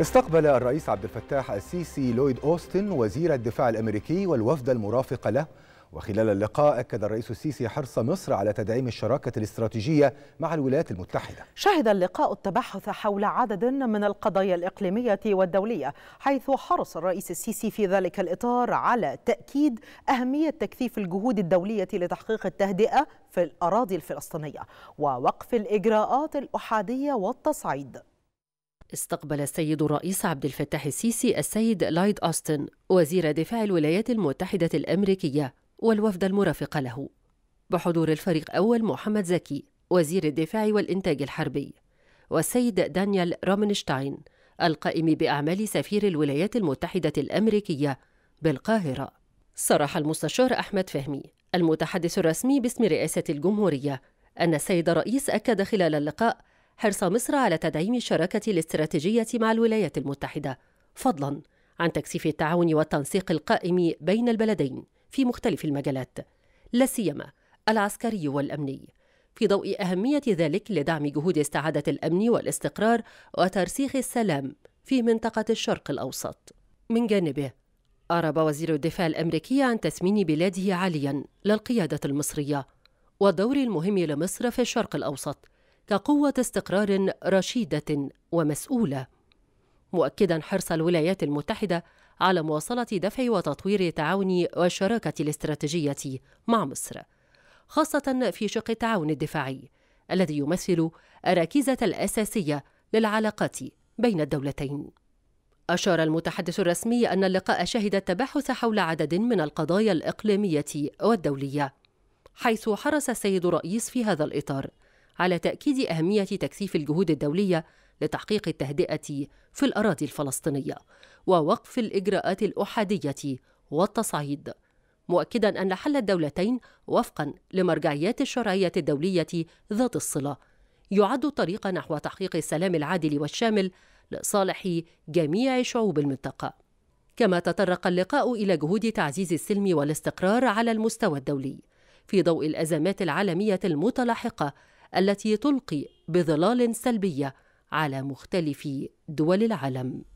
استقبل الرئيس عبد الفتاح السيسي لويد أوستن وزير الدفاع الأمريكي والوفد المرافق له وخلال اللقاء أكد الرئيس السيسي حرص مصر على تدعيم الشراكة الاستراتيجية مع الولايات المتحدة شهد اللقاء التباحث حول عدد من القضايا الإقليمية والدولية حيث حرص الرئيس السيسي في ذلك الإطار على تأكيد أهمية تكثيف الجهود الدولية لتحقيق التهدئة في الأراضي الفلسطينية ووقف الإجراءات الأحادية والتصعيد استقبل السيد الرئيس عبد الفتاح السيسي السيد لايد أوستن وزير دفاع الولايات المتحدة الأمريكية والوفد المرافق له بحضور الفريق أول محمد زكي وزير الدفاع والإنتاج الحربي والسيد دانيال رومنشتاين القائم بأعمال سفير الولايات المتحدة الأمريكية بالقاهرة صرح المستشار أحمد فهمي المتحدث الرسمي باسم رئاسة الجمهورية أن السيد الرئيس أكد خلال اللقاء حرص مصر على تدعيم الشراكة الاستراتيجية مع الولايات المتحدة فضلا عن تكثيف التعاون والتنسيق القائم بين البلدين في مختلف المجالات لا سيما العسكري والأمني في ضوء أهمية ذلك لدعم جهود استعادة الأمن والاستقرار وترسيخ السلام في منطقة الشرق الأوسط من جانبه أعرب وزير الدفاع الأمريكي عن تسمين بلاده عاليا للقيادة المصرية والدور المهم لمصر في الشرق الأوسط كقوة استقرار رشيدة ومسؤولة مؤكدا حرص الولايات المتحدة على مواصلة دفع وتطوير التعاون والشراكة الاستراتيجية مع مصر خاصة في شق التعاون الدفاعي الذي يمثل الركيزة الأساسية للعلاقات بين الدولتين أشار المتحدث الرسمي أن اللقاء شهد التباحث حول عدد من القضايا الإقليمية والدولية حيث حرص السيد الرئيس في هذا الإطار على تأكيد أهمية تكثيف الجهود الدولية لتحقيق التهدئة في الأراضي الفلسطينية ووقف الإجراءات الأحادية والتصعيد مؤكدا أن حل الدولتين وفقا لمرجعيات الشرعية الدولية ذات الصلة يعد طريقا نحو تحقيق السلام العادل والشامل لصالح جميع شعوب المنطقة كما تطرق اللقاء إلى جهود تعزيز السلم والاستقرار على المستوى الدولي في ضوء الأزمات العالمية المتلاحقة التي تلقي بظلال سلبيه على مختلف دول العالم